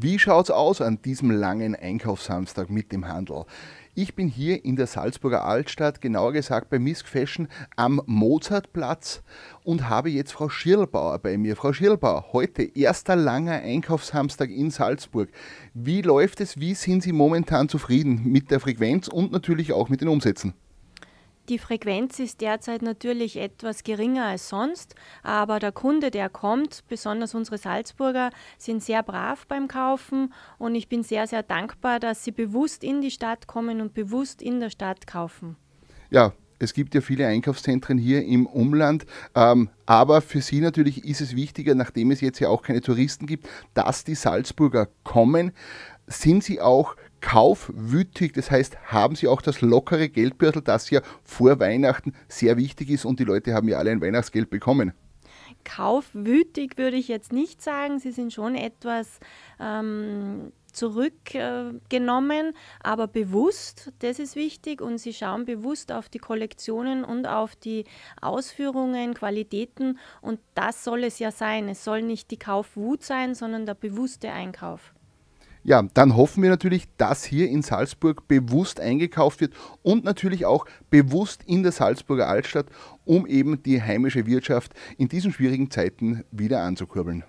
Wie schaut es aus an diesem langen Einkaufssamstag mit dem Handel? Ich bin hier in der Salzburger Altstadt, genauer gesagt bei Misk Fashion am Mozartplatz und habe jetzt Frau Schirlbauer bei mir. Frau Schirlbauer, heute erster langer Einkaufssamstag in Salzburg. Wie läuft es? Wie sind Sie momentan zufrieden mit der Frequenz und natürlich auch mit den Umsätzen? Die Frequenz ist derzeit natürlich etwas geringer als sonst, aber der Kunde, der kommt, besonders unsere Salzburger, sind sehr brav beim Kaufen und ich bin sehr, sehr dankbar, dass sie bewusst in die Stadt kommen und bewusst in der Stadt kaufen. Ja, es gibt ja viele Einkaufszentren hier im Umland, ähm, aber für Sie natürlich ist es wichtiger, nachdem es jetzt ja auch keine Touristen gibt, dass die Salzburger kommen. Sind Sie auch kaufwütig. Das heißt, haben sie auch das lockere Geldbürtel, das ja vor Weihnachten sehr wichtig ist und die Leute haben ja alle ein Weihnachtsgeld bekommen. Kaufwütig würde ich jetzt nicht sagen. Sie sind schon etwas ähm, zurückgenommen, aber bewusst, das ist wichtig und sie schauen bewusst auf die Kollektionen und auf die Ausführungen, Qualitäten und das soll es ja sein. Es soll nicht die Kaufwut sein, sondern der bewusste Einkauf. Ja, dann hoffen wir natürlich, dass hier in Salzburg bewusst eingekauft wird und natürlich auch bewusst in der Salzburger Altstadt, um eben die heimische Wirtschaft in diesen schwierigen Zeiten wieder anzukurbeln.